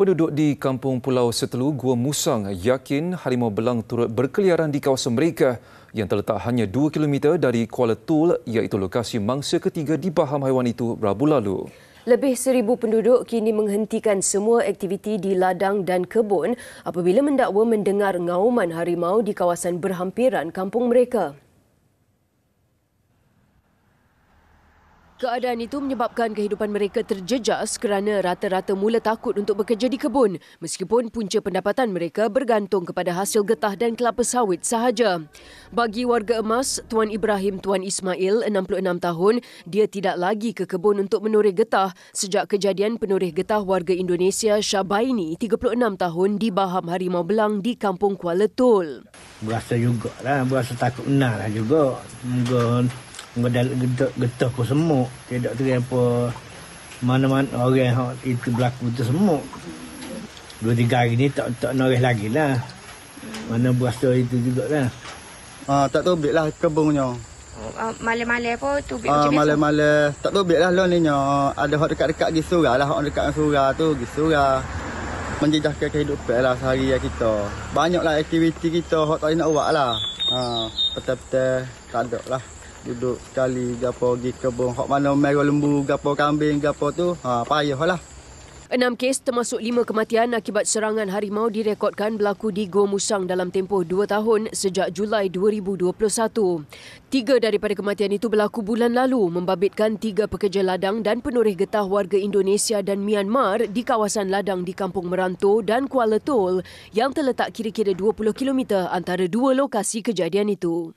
Penduduk di kampung Pulau Setelu, Gua Musang yakin harimau belang turut berkeliaran di kawasan mereka yang terletak hanya 2 km dari Kuala Tul iaitu lokasi mangsa ketiga di baham haiwan itu Rabu lalu. Lebih seribu penduduk kini menghentikan semua aktiviti di ladang dan kebun apabila mendakwa mendengar ngauman harimau di kawasan berhampiran kampung mereka. Keadaan itu menyebabkan kehidupan mereka terjejas kerana rata-rata mula takut untuk bekerja di kebun meskipun punca pendapatan mereka bergantung kepada hasil getah dan kelapa sawit sahaja. Bagi warga emas, Tuan Ibrahim Tuan Ismail, 66 tahun, dia tidak lagi ke kebun untuk menoreh getah sejak kejadian penoreh getah warga Indonesia Syabaini, 36 tahun, di Baham Harimau Belang di Kampung Kuala Tul. Berasa juga lah, berasa takut benar juga. Mungkin Medalik getah, getah ke semuk. Tidak tahu apa. Mana-mana orang yang itu berlaku tu semuk. Dua tiga hari ni tak tak noris lagi lah. Mana berasa itu juga lah. Ah, tak tahu lah kebunnya. Uh, malam male apa tu bit uh, male tak tahu bit lah ni ni ada hak dekat-dekat di surah lah hak dekat surah tu di surah menjejaskan kehidupan lah sehari ya kita Banyak lah aktiviti kita hak tak nak buat lah ha uh, betul-betul tak ada lah duduk sekali gapo pergi kebun hok mana merah lembu gapo kambing gapo tu ha payah lah Enam kes termasuk lima kematian akibat serangan harimau direkodkan berlaku di Gua Musang dalam tempoh dua tahun sejak Julai 2021. Tiga daripada kematian itu berlaku bulan lalu membabitkan tiga pekerja ladang dan penurih getah warga Indonesia dan Myanmar di kawasan ladang di Kampung Meranto dan Kuala Tol yang terletak kira-kira 20 km antara dua lokasi kejadian itu.